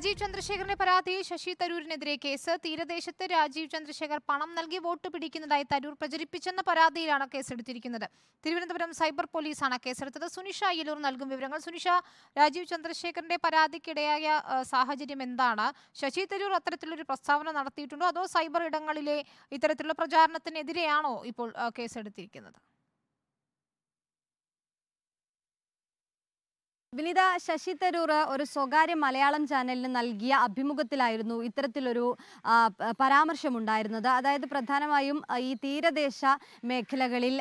രാജീവ് ചന്ദ്രശേഖറിന്റെ പരാതി ശശി തരൂരിനെതിരെ കേസ് തീരദേശത്ത് രാജീവ് ചന്ദ്രശേഖർ പണം നൽകി വോട്ട് പിടിക്കുന്നതായി തരൂർ പ്രചരിപ്പിച്ചെന്ന പരാതിയിലാണ് കേസെടുത്തിരിക്കുന്നത് തിരുവനന്തപുരം സൈബർ പോലീസാണ് കേസെടുത്തത് സുനിഷ അയ്യലൂർ നൽകും വിവരങ്ങൾ സുനിഷ രാജീവ് ചന്ദ്രശേഖറിന്റെ പരാതിക്കിടയായ സാഹചര്യം എന്താണ് ശശി തരൂർ അത്തരത്തിലൊരു പ്രസ്താവന നടത്തിയിട്ടുണ്ടോ അതോ സൈബർ ഇടങ്ങളിലെ ഇത്തരത്തിലുള്ള പ്രചാരണത്തിനെതിരെയാണോ ഇപ്പോൾ കേസെടുത്തിരിക്കുന്നത് വിനിത ശശി തരൂർ ഒരു സ്വകാര്യ മലയാളം ചാനലിന് നൽകിയ അഭിമുഖത്തിലായിരുന്നു ഇത്തരത്തിലൊരു പരാമർശമുണ്ടായിരുന്നത് അതായത് പ്രധാനമായും ഈ തീരദേശ മേഖലകളിൽ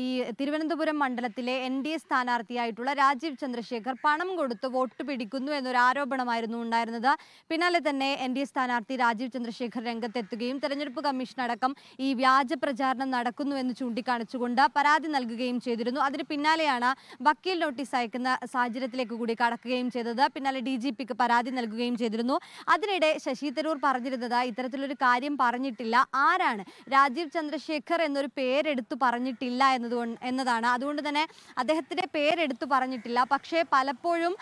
ഈ തിരുവനന്തപുരം മണ്ഡലത്തിലെ എൻ ഡി എ സ്ഥാനാർത്ഥിയായിട്ടുള്ള രാജീവ് ചന്ദ്രശേഖർ പണം കൊടുത്ത് വോട്ട് പിടിക്കുന്നു എന്നൊരു ആരോപണമായിരുന്നു ഉണ്ടായിരുന്നത് പിന്നാലെ തന്നെ എൻ ഡി എ സ്ഥാനാർത്ഥി രാജീവ് ചന്ദ്രശേഖർ രംഗത്തെത്തുകയും തെരഞ്ഞെടുപ്പ് കമ്മീഷൻ അടക്കം ഈ വ്യാജ പ്രചാരണം നടക്കുന്നു എന്ന് ചൂണ്ടിക്കാണിച്ചുകൊണ്ട് പരാതി നൽകുകയും ചെയ്തിരുന്നു അതിന് പിന്നാലെയാണ് വക്കീൽ നോട്ടീസ് അയക്കുന്ന സാഹചര്യത്തിലേക്ക് കൂടി കടക്കുകയും ചെയ്തത് പിന്നാലെ ഡി ജി പിക്ക് പരാതി നൽകുകയും ചെയ്തിരുന്നു അതിനിടെ ശശി തരൂർ പറഞ്ഞിരുന്നത് ഇത്തരത്തിലൊരു കാര്യം പറഞ്ഞിട്ടില്ല ആരാണ് രാജീവ് ചന്ദ്രശേഖർ എന്നൊരു പേരെടുത്തു പറഞ്ഞിട്ടില്ല എന്നതുകൊണ്ട് എന്നതാണ് അതുകൊണ്ട് തന്നെ അദ്ദേഹത്തിൻ്റെ പേരെടുത്തു പറഞ്ഞിട്ടില്ല പക്ഷേ പലപ്പോഴും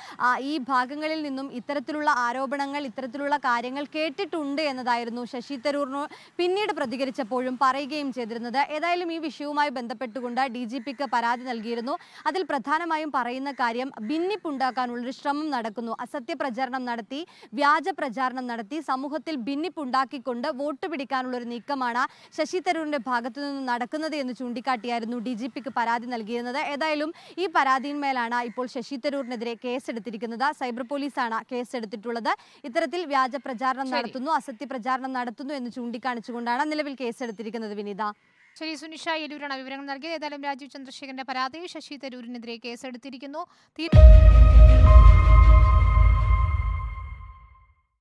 ഈ ഭാഗങ്ങളിൽ നിന്നും ഇത്തരത്തിലുള്ള ആരോപണങ്ങൾ ഇത്തരത്തിലുള്ള കാര്യങ്ങൾ കേട്ടിട്ടുണ്ട് എന്നതായിരുന്നു ശശി തരൂറിന് പിന്നീട് പ്രതികരിച്ചപ്പോഴും പറയുകയും ചെയ്തിരുന്നത് ഏതായാലും ഈ വിഷയവുമായി ബന്ധപ്പെട്ടുകൊണ്ട് ഡി പരാതി നൽകിയിരുന്നു അതിൽ പ്രധാനമായും പറയുന്ന കാര്യം ബി ഭിന്നിപ്പുണ്ടാക്കാനുള്ളൊരു ശ്രമം നടക്കുന്നു അസത്യ പ്രചാരണം നടത്തി വ്യാജ പ്രചാരണം നടത്തി സമൂഹത്തിൽ ഭിന്നിപ്പുണ്ടാക്കിക്കൊണ്ട് വോട്ട് പിടിക്കാനുള്ളൊരു നീക്കമാണ് ശശി തരൂരിന്റെ ഭാഗത്തു നിന്ന് നടക്കുന്നത് എന്ന് ചൂണ്ടിക്കാട്ടിയായിരുന്നു ഡി ജി പിക്ക് പരാതി നൽകിയിരുന്നത് ഏതായാലും ഈ പരാതിയിന്മേലാണ് ഇപ്പോൾ ശശി തരൂരിനെതിരെ കേസെടുത്തിരിക്കുന്നത് സൈബർ പോലീസാണ് കേസെടുത്തിട്ടുള്ളത് ഇത്തരത്തിൽ വ്യാജ പ്രചാരണം നടത്തുന്നു അസത്യ പ്രചാരണം നടത്തുന്നു എന്ന് ചൂണ്ടിക്കാണിച്ചുകൊണ്ടാണ് നിലവിൽ കേസെടുത്തിരിക്കുന്നത് വിനീത ശരി സുനിഷ യെലൂരാണ് വിവരങ്ങൾ നൽകിയത് ഏതായാലും രാജീവ് ചന്ദ്രശേഖരന്റെ പരാതി ശശി തരൂരിനെതിരെ കേസെടുത്തിരിക്കുന്നു